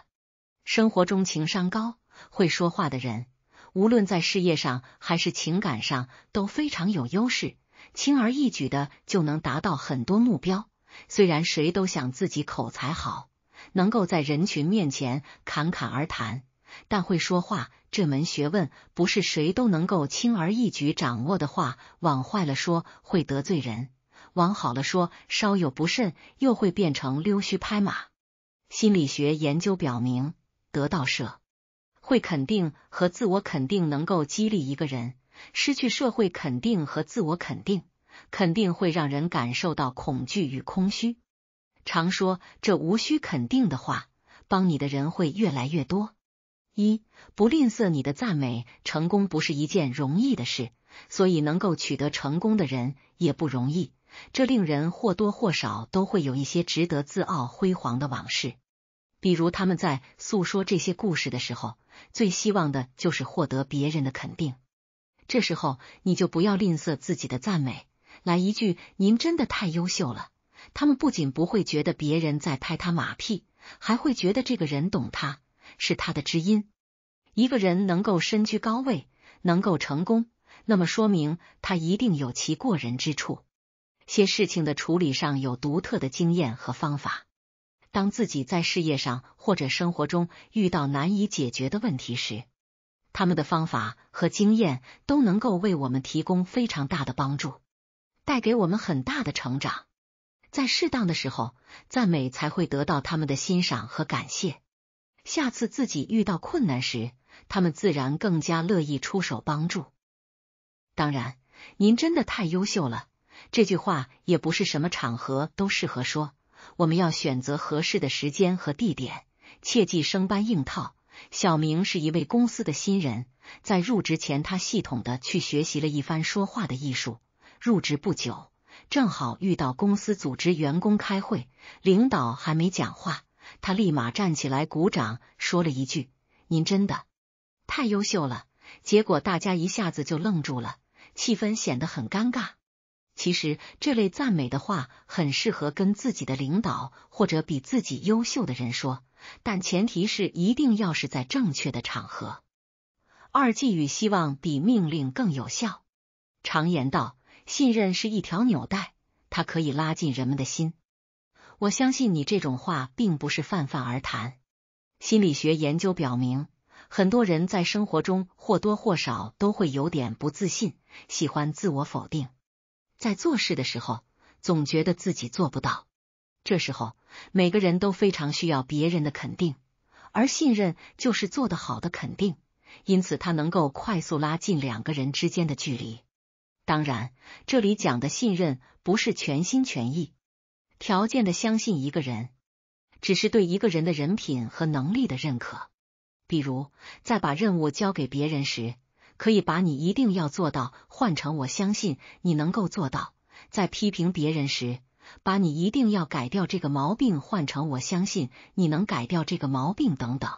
生活中情商高、会说话的人，无论在事业上还是情感上都非常有优势，轻而易举的就能达到很多目标。虽然谁都想自己口才好，能够在人群面前侃侃而谈，但会说话这门学问不是谁都能够轻而易举掌握的。话往坏了说，会得罪人。往好了说，稍有不慎又会变成溜须拍马。心理学研究表明，得到社会肯定和自我肯定能够激励一个人；失去社会肯定和自我肯定，肯定会让人感受到恐惧与空虚。常说这无需肯定的话，帮你的人会越来越多。一不吝啬你的赞美，成功不是一件容易的事，所以能够取得成功的人也不容易。这令人或多或少都会有一些值得自傲辉煌的往事，比如他们在诉说这些故事的时候，最希望的就是获得别人的肯定。这时候你就不要吝啬自己的赞美，来一句“您真的太优秀了”。他们不仅不会觉得别人在拍他马屁，还会觉得这个人懂他，是他的知音。一个人能够身居高位，能够成功，那么说明他一定有其过人之处。些事情的处理上有独特的经验和方法。当自己在事业上或者生活中遇到难以解决的问题时，他们的方法和经验都能够为我们提供非常大的帮助，带给我们很大的成长。在适当的时候，赞美才会得到他们的欣赏和感谢。下次自己遇到困难时，他们自然更加乐意出手帮助。当然，您真的太优秀了。这句话也不是什么场合都适合说，我们要选择合适的时间和地点，切忌生搬硬套。小明是一位公司的新人，在入职前，他系统的去学习了一番说话的艺术。入职不久，正好遇到公司组织员工开会，领导还没讲话，他立马站起来鼓掌，说了一句：“您真的太优秀了。”结果大家一下子就愣住了，气氛显得很尴尬。其实这类赞美的话很适合跟自己的领导或者比自己优秀的人说，但前提是一定要是在正确的场合。二、寄予希望比命令更有效。常言道，信任是一条纽带，它可以拉近人们的心。我相信你这种话并不是泛泛而谈。心理学研究表明，很多人在生活中或多或少都会有点不自信，喜欢自我否定。在做事的时候，总觉得自己做不到。这时候，每个人都非常需要别人的肯定，而信任就是做得好的肯定，因此它能够快速拉近两个人之间的距离。当然，这里讲的信任不是全心全意、条件的相信一个人，只是对一个人的人品和能力的认可。比如，在把任务交给别人时。可以把你一定要做到换成我相信你能够做到，在批评别人时，把你一定要改掉这个毛病换成我相信你能改掉这个毛病等等，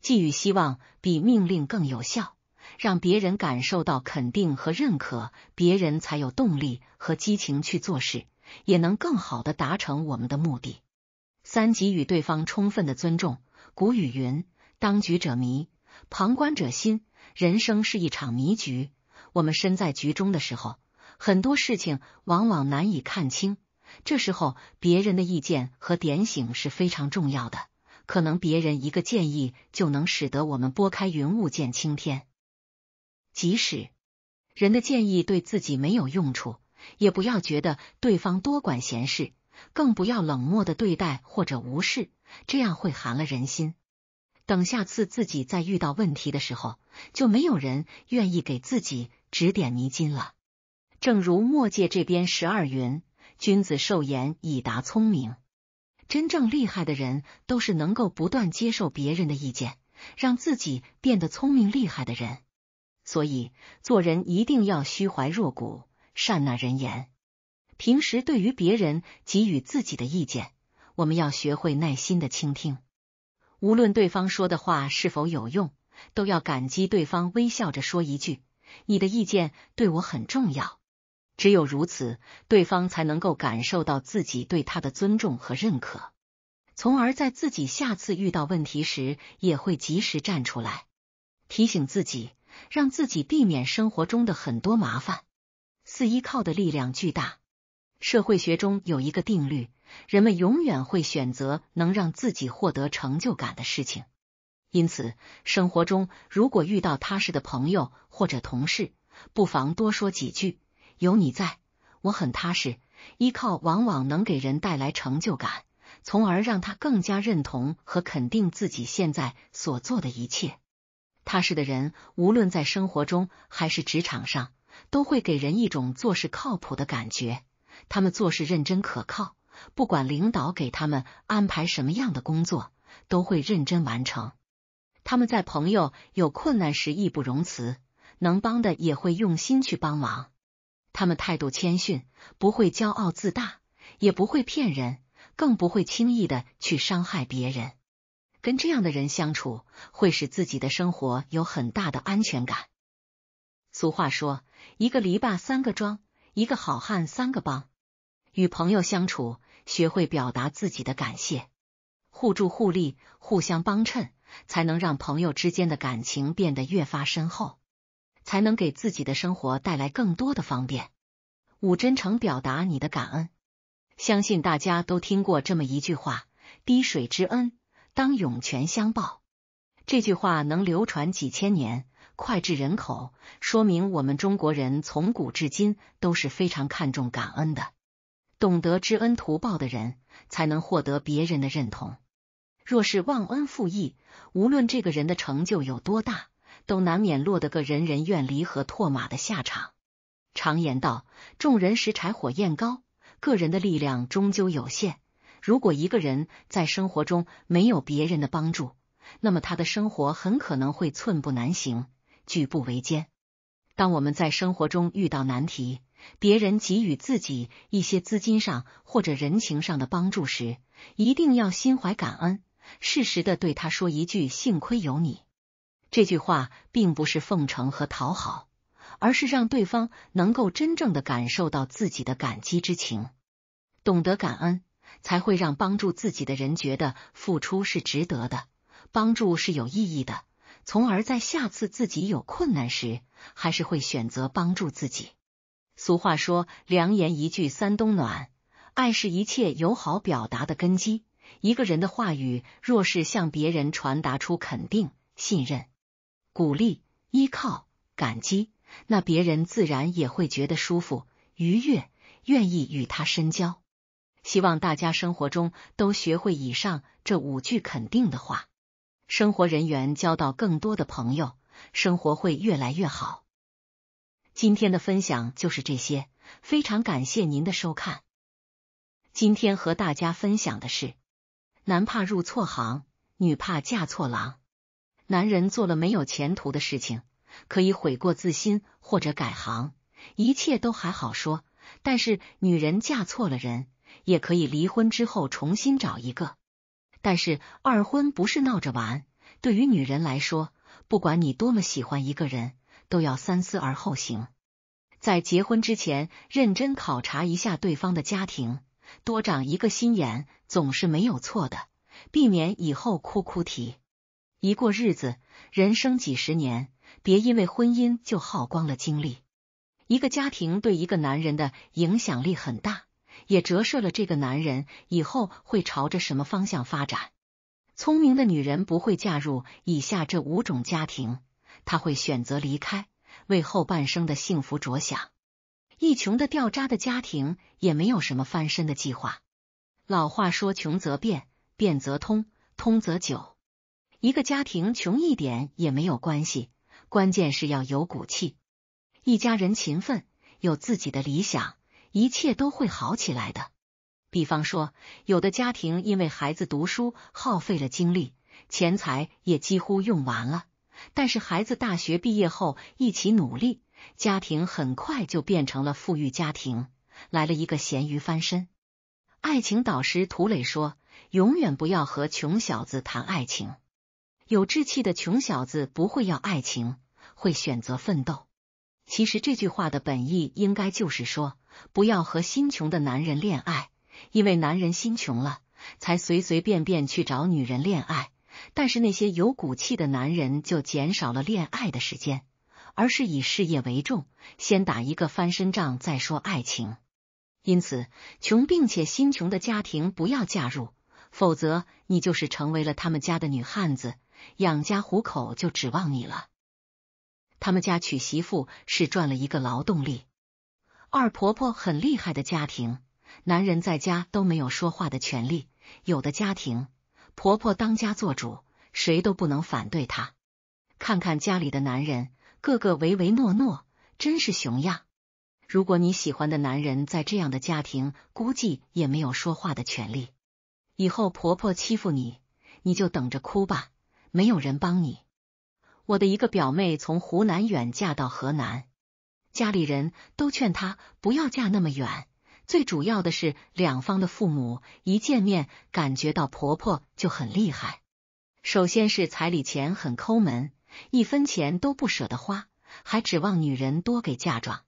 寄予希望比命令更有效，让别人感受到肯定和认可，别人才有动力和激情去做事，也能更好的达成我们的目的。三，给予对方充分的尊重。古语云：“当局者迷，旁观者心。”人生是一场迷局，我们身在局中的时候，很多事情往往难以看清。这时候，别人的意见和点醒是非常重要的。可能别人一个建议，就能使得我们拨开云雾见青天。即使人的建议对自己没有用处，也不要觉得对方多管闲事，更不要冷漠的对待或者无视，这样会寒了人心。等下次自己再遇到问题的时候，就没有人愿意给自己指点迷津了。正如墨界这边十二云君子受言以达聪明，真正厉害的人都是能够不断接受别人的意见，让自己变得聪明厉害的人。所以做人一定要虚怀若谷，善纳人言。平时对于别人给予自己的意见，我们要学会耐心的倾听。无论对方说的话是否有用，都要感激对方，微笑着说一句：“你的意见对我很重要。”只有如此，对方才能够感受到自己对他的尊重和认可，从而在自己下次遇到问题时也会及时站出来提醒自己，让自己避免生活中的很多麻烦。四依靠的力量巨大，社会学中有一个定律。人们永远会选择能让自己获得成就感的事情，因此生活中如果遇到踏实的朋友或者同事，不妨多说几句“有你在，我很踏实”。依靠往往能给人带来成就感，从而让他更加认同和肯定自己现在所做的一切。踏实的人，无论在生活中还是职场上，都会给人一种做事靠谱的感觉。他们做事认真可靠。不管领导给他们安排什么样的工作，都会认真完成。他们在朋友有困难时义不容辞，能帮的也会用心去帮忙。他们态度谦逊，不会骄傲自大，也不会骗人，更不会轻易的去伤害别人。跟这样的人相处，会使自己的生活有很大的安全感。俗话说：“一个篱笆三个桩，一个好汉三个帮。”与朋友相处。学会表达自己的感谢，互助互利，互相帮衬，才能让朋友之间的感情变得越发深厚，才能给自己的生活带来更多的方便。五，真诚表达你的感恩。相信大家都听过这么一句话：“滴水之恩，当涌泉相报。”这句话能流传几千年，脍炙人口，说明我们中国人从古至今都是非常看重感恩的。懂得知恩图报的人，才能获得别人的认同。若是忘恩负义，无论这个人的成就有多大，都难免落得个人人怨离和唾骂的下场。常言道：“众人拾柴火焰高。”个人的力量终究有限。如果一个人在生活中没有别人的帮助，那么他的生活很可能会寸步难行，举步维艰。当我们在生活中遇到难题，别人给予自己一些资金上或者人情上的帮助时，一定要心怀感恩，适时的对他说一句“幸亏有你”。这句话并不是奉承和讨好，而是让对方能够真正的感受到自己的感激之情。懂得感恩，才会让帮助自己的人觉得付出是值得的，帮助是有意义的，从而在下次自己有困难时，还是会选择帮助自己。俗话说，良言一句三冬暖。爱是一切友好表达的根基。一个人的话语若是向别人传达出肯定、信任、鼓励、依靠、感激，那别人自然也会觉得舒服、愉悦，愿意与他深交。希望大家生活中都学会以上这五句肯定的话，生活人员交到更多的朋友，生活会越来越好。今天的分享就是这些，非常感谢您的收看。今天和大家分享的是，男怕入错行，女怕嫁错郎。男人做了没有前途的事情，可以悔过自新或者改行，一切都还好说。但是女人嫁错了人，也可以离婚之后重新找一个。但是二婚不是闹着玩，对于女人来说，不管你多么喜欢一个人。都要三思而后行，在结婚之前认真考察一下对方的家庭，多长一个心眼总是没有错的，避免以后哭哭啼。一过日子，人生几十年，别因为婚姻就耗光了精力。一个家庭对一个男人的影响力很大，也折射了这个男人以后会朝着什么方向发展。聪明的女人不会嫁入以下这五种家庭。他会选择离开，为后半生的幸福着想。一穷的掉渣的家庭也没有什么翻身的计划。老话说：“穷则变，变则通，通则久。”一个家庭穷一点也没有关系，关键是要有骨气。一家人勤奋，有自己的理想，一切都会好起来的。比方说，有的家庭因为孩子读书耗费了精力，钱财也几乎用完了。但是孩子大学毕业后一起努力，家庭很快就变成了富裕家庭，来了一个咸鱼翻身。爱情导师涂磊说：“永远不要和穷小子谈爱情，有志气的穷小子不会要爱情，会选择奋斗。”其实这句话的本意应该就是说，不要和心穷的男人恋爱，因为男人心穷了，才随随便便去找女人恋爱。但是那些有骨气的男人就减少了恋爱的时间，而是以事业为重，先打一个翻身仗再说爱情。因此，穷并且心穷的家庭不要嫁入，否则你就是成为了他们家的女汉子，养家糊口就指望你了。他们家娶媳妇是赚了一个劳动力。二婆婆很厉害的家庭，男人在家都没有说话的权利。有的家庭。婆婆当家做主，谁都不能反对她。看看家里的男人，个个唯唯诺诺，真是熊样。如果你喜欢的男人在这样的家庭，估计也没有说话的权利。以后婆婆欺负你，你就等着哭吧，没有人帮你。我的一个表妹从湖南远嫁到河南，家里人都劝她不要嫁那么远。最主要的是，两方的父母一见面，感觉到婆婆就很厉害。首先是彩礼钱很抠门，一分钱都不舍得花，还指望女人多给嫁妆。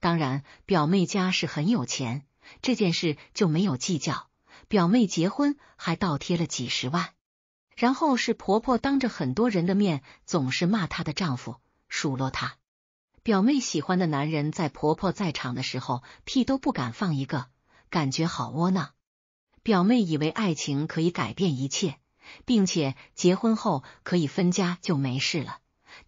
当然，表妹家是很有钱，这件事就没有计较。表妹结婚还倒贴了几十万。然后是婆婆当着很多人的面，总是骂她的丈夫，数落她。表妹喜欢的男人，在婆婆在场的时候，屁都不敢放一个，感觉好窝囊。表妹以为爱情可以改变一切，并且结婚后可以分家就没事了，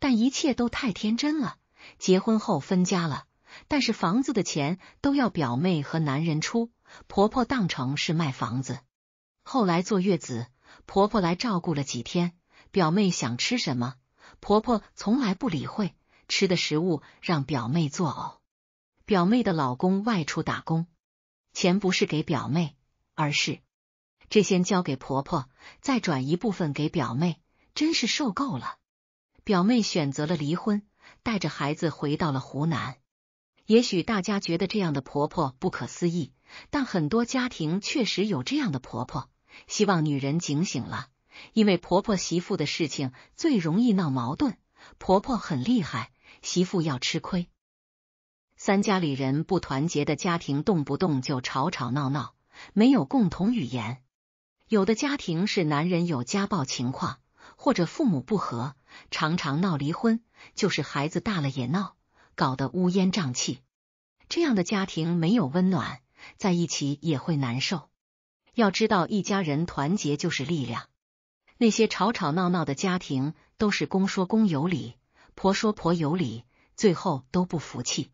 但一切都太天真了。结婚后分家了，但是房子的钱都要表妹和男人出，婆婆当成是卖房子。后来坐月子，婆婆来照顾了几天，表妹想吃什么，婆婆从来不理会。吃的食物让表妹作呕。表妹的老公外出打工，钱不是给表妹，而是这先交给婆婆，再转一部分给表妹。真是受够了。表妹选择了离婚，带着孩子回到了湖南。也许大家觉得这样的婆婆不可思议，但很多家庭确实有这样的婆婆。希望女人警醒了，因为婆婆媳妇的事情最容易闹矛盾，婆婆很厉害。媳妇要吃亏，三家里人不团结的家庭，动不动就吵吵闹闹，没有共同语言。有的家庭是男人有家暴情况，或者父母不和，常常闹离婚，就是孩子大了也闹，搞得乌烟瘴气。这样的家庭没有温暖，在一起也会难受。要知道，一家人团结就是力量。那些吵吵闹闹的家庭，都是公说公有理。婆说婆有理，最后都不服气。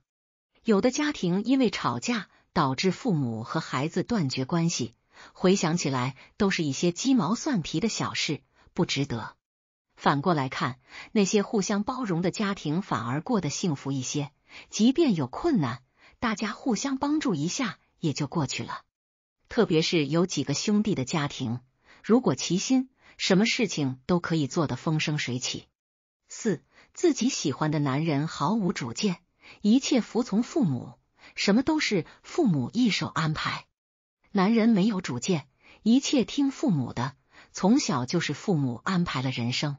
有的家庭因为吵架导致父母和孩子断绝关系，回想起来都是一些鸡毛蒜皮的小事，不值得。反过来看，那些互相包容的家庭反而过得幸福一些。即便有困难，大家互相帮助一下也就过去了。特别是有几个兄弟的家庭，如果齐心，什么事情都可以做得风生水起。四。自己喜欢的男人毫无主见，一切服从父母，什么都是父母一手安排。男人没有主见，一切听父母的，从小就是父母安排了人生。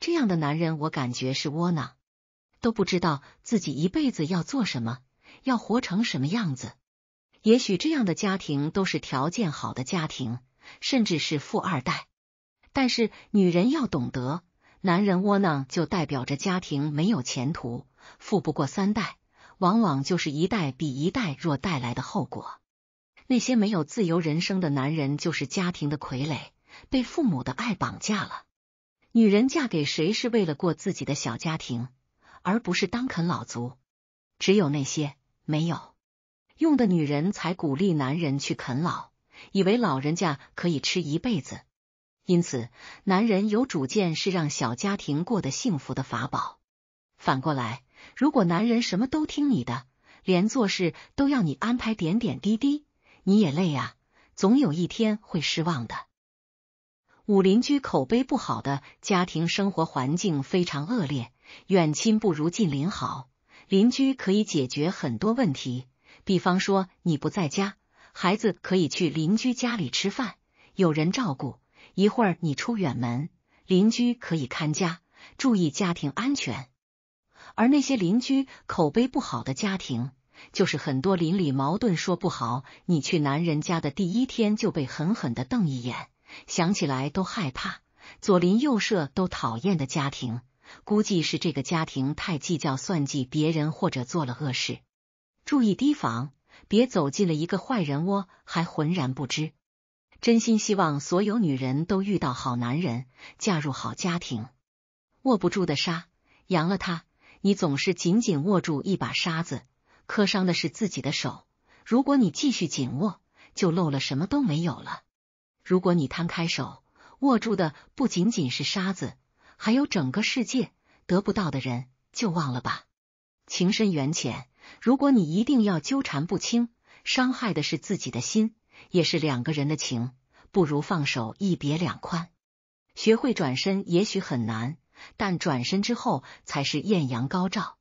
这样的男人，我感觉是窝囊，都不知道自己一辈子要做什么，要活成什么样子。也许这样的家庭都是条件好的家庭，甚至是富二代。但是女人要懂得。男人窝囊就代表着家庭没有前途，富不过三代，往往就是一代比一代弱带来的后果。那些没有自由人生的男人就是家庭的傀儡，被父母的爱绑架了。女人嫁给谁是为了过自己的小家庭，而不是当啃老族。只有那些没有用的女人才鼓励男人去啃老，以为老人家可以吃一辈子。因此，男人有主见是让小家庭过得幸福的法宝。反过来，如果男人什么都听你的，连做事都要你安排，点点滴滴，你也累啊，总有一天会失望的。五邻居口碑不好的家庭生活环境非常恶劣，远亲不如近邻好。邻居可以解决很多问题，比方说你不在家，孩子可以去邻居家里吃饭，有人照顾。一会儿你出远门，邻居可以看家，注意家庭安全。而那些邻居口碑不好的家庭，就是很多邻里矛盾，说不好，你去男人家的第一天就被狠狠的瞪一眼，想起来都害怕，左邻右舍都讨厌的家庭，估计是这个家庭太计较算计别人或者做了恶事，注意提防，别走进了一个坏人窝还浑然不知。真心希望所有女人都遇到好男人，嫁入好家庭。握不住的沙，扬了它，你总是紧紧握住一把沙子，磕伤的是自己的手。如果你继续紧握，就漏了，什么都没有了。如果你摊开手，握住的不仅仅是沙子，还有整个世界。得不到的人就忘了吧，情深缘浅。如果你一定要纠缠不清，伤害的是自己的心。也是两个人的情，不如放手一别两宽。学会转身，也许很难，但转身之后才是艳阳高照。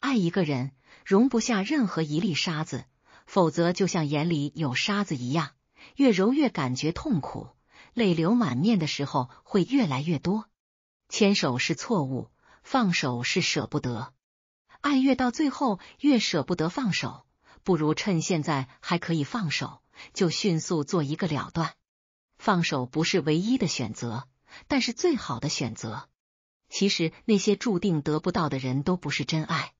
爱一个人，容不下任何一粒沙子，否则就像眼里有沙子一样，越揉越感觉痛苦，泪流满面的时候会越来越多。牵手是错误，放手是舍不得。爱越到最后越舍不得放手，不如趁现在还可以放手。就迅速做一个了断，放手不是唯一的选择，但是最好的选择。其实那些注定得不到的人都不是真爱，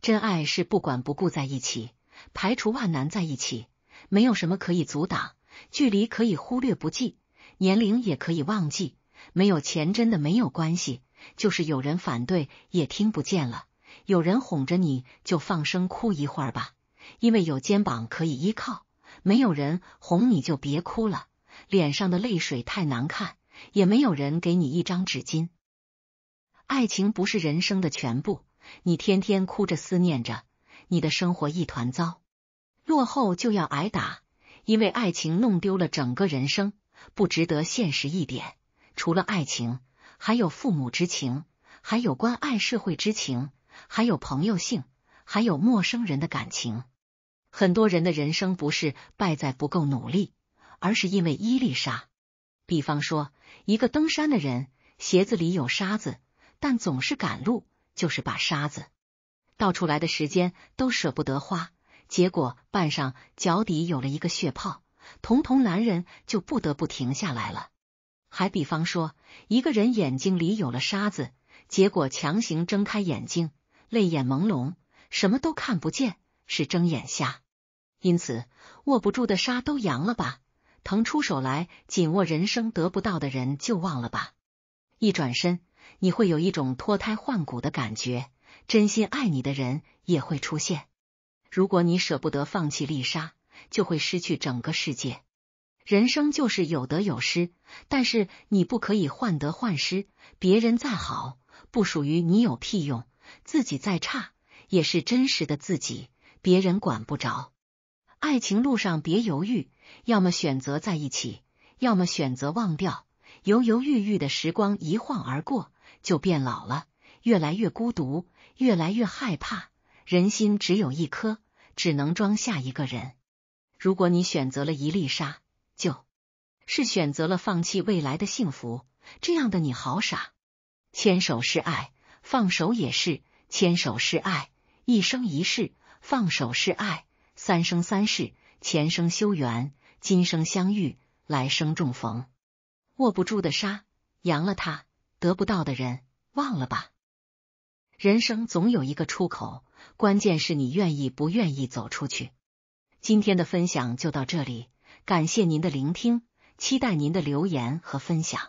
真爱是不管不顾在一起，排除万难在一起，没有什么可以阻挡，距离可以忽略不计，年龄也可以忘记，没有钱真的没有关系，就是有人反对也听不见了，有人哄着你就放声哭一会儿吧，因为有肩膀可以依靠。没有人哄你，就别哭了，脸上的泪水太难看。也没有人给你一张纸巾。爱情不是人生的全部，你天天哭着思念着，你的生活一团糟。落后就要挨打，因为爱情弄丢了整个人生，不值得现实一点。除了爱情，还有父母之情，还有关爱社会之情，还有朋友性，还有陌生人的感情。很多人的人生不是败在不够努力，而是因为伊丽莎。比方说，一个登山的人鞋子里有沙子，但总是赶路，就是把沙子倒出来的时间都舍不得花，结果半上脚底有了一个血泡，同同男人就不得不停下来了。还比方说，一个人眼睛里有了沙子，结果强行睁开眼睛，泪眼朦胧，什么都看不见。是睁眼瞎，因此握不住的沙都扬了吧，腾出手来紧握人生得不到的人就忘了吧。一转身，你会有一种脱胎换骨的感觉，真心爱你的人也会出现。如果你舍不得放弃丽莎，就会失去整个世界。人生就是有得有失，但是你不可以患得患失。别人再好，不属于你，有屁用；自己再差，也是真实的自己。别人管不着，爱情路上别犹豫，要么选择在一起，要么选择忘掉。犹犹豫豫的时光一晃而过，就变老了，越来越孤独，越来越害怕。人心只有一颗，只能装下一个人。如果你选择了一粒沙，就是选择了放弃未来的幸福。这样的你好傻！牵手是爱，放手也是。牵手是爱，一生一世。放手是爱，三生三世，前生修缘，今生相遇，来生重逢。握不住的沙，扬了它；得不到的人，忘了吧。人生总有一个出口，关键是你愿意不愿意走出去。今天的分享就到这里，感谢您的聆听，期待您的留言和分享。